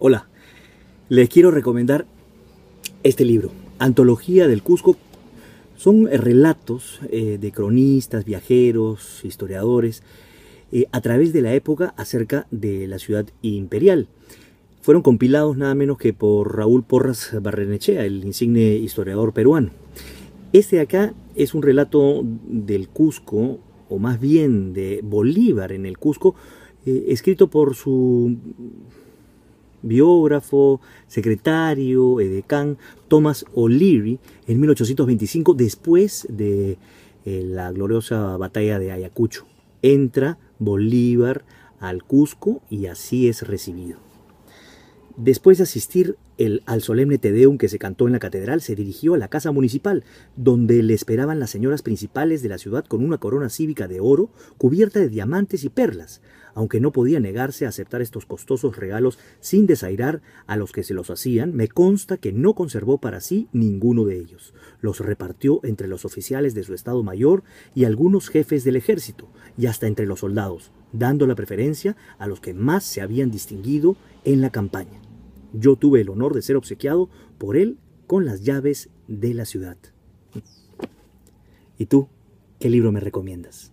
Hola, les quiero recomendar este libro, Antología del Cusco. Son eh, relatos eh, de cronistas, viajeros, historiadores, eh, a través de la época acerca de la ciudad imperial. Fueron compilados nada menos que por Raúl Porras Barrenechea, el insigne historiador peruano. Este de acá es un relato del Cusco, o más bien de Bolívar en el Cusco, escrito por su biógrafo, secretario, edecán Thomas O'Leary en 1825 después de eh, la gloriosa batalla de Ayacucho. Entra Bolívar al Cusco y así es recibido. Después de asistir el, al solemne Tedeum que se cantó en la catedral, se dirigió a la casa municipal, donde le esperaban las señoras principales de la ciudad con una corona cívica de oro cubierta de diamantes y perlas, aunque no podía negarse a aceptar estos costosos regalos sin desairar a los que se los hacían, me consta que no conservó para sí ninguno de ellos. Los repartió entre los oficiales de su Estado Mayor y algunos jefes del ejército, y hasta entre los soldados, dando la preferencia a los que más se habían distinguido en la campaña. Yo tuve el honor de ser obsequiado por él con las llaves de la ciudad. ¿Y tú, qué libro me recomiendas?